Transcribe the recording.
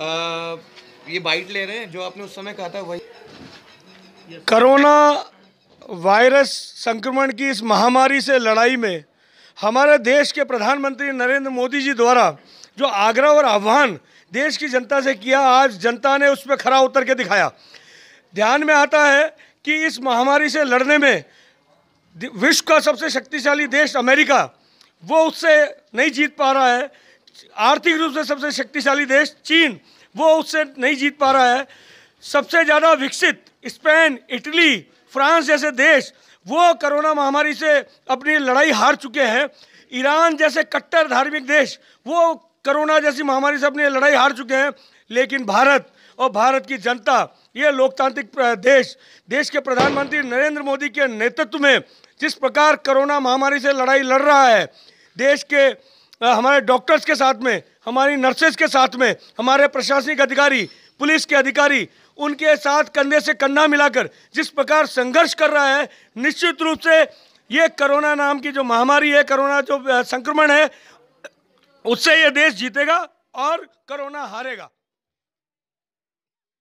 ये बाइट ले रहे हैं जो आपने उस समय कहा था वही कोरोना वायरस संक्रमण की इस महामारी से लड़ाई में हमारे देश के प्रधानमंत्री नरेंद्र मोदी जी द्वारा जो आग्रह और आह्वान देश की जनता से किया आज जनता ने उस पर खरा उतर के दिखाया ध्यान में आता है कि इस महामारी से लड़ने में विश्व का सबसे शक्तिशाली देश अमेरिका वो उससे नहीं जीत पा रहा है आर्थिक रूप से सबसे शक्तिशाली देश चीन वो उससे नहीं जीत पा रहा है सबसे ज़्यादा विकसित स्पेन इटली फ्रांस जैसे देश वो कोरोना महामारी से अपनी लड़ाई हार चुके हैं ईरान जैसे कट्टर धार्मिक देश वो कोरोना जैसी महामारी से अपनी लड़ाई हार चुके हैं लेकिन भारत और भारत की जनता ये लोकतांत्रिक देश देश के प्रधानमंत्री नरेंद्र मोदी के नेतृत्व में जिस प्रकार कोरोना महामारी से लड़ाई लड़ रहा है देश के हमारे डॉक्टर्स के साथ में हमारी नर्सेस के साथ में हमारे प्रशासनिक अधिकारी पुलिस के अधिकारी उनके साथ कंधे से कंधा मिलाकर जिस प्रकार संघर्ष कर रहा है निश्चित रूप से ये कोरोना नाम की जो महामारी है कोरोना जो संक्रमण है उससे ये देश जीतेगा और कोरोना हारेगा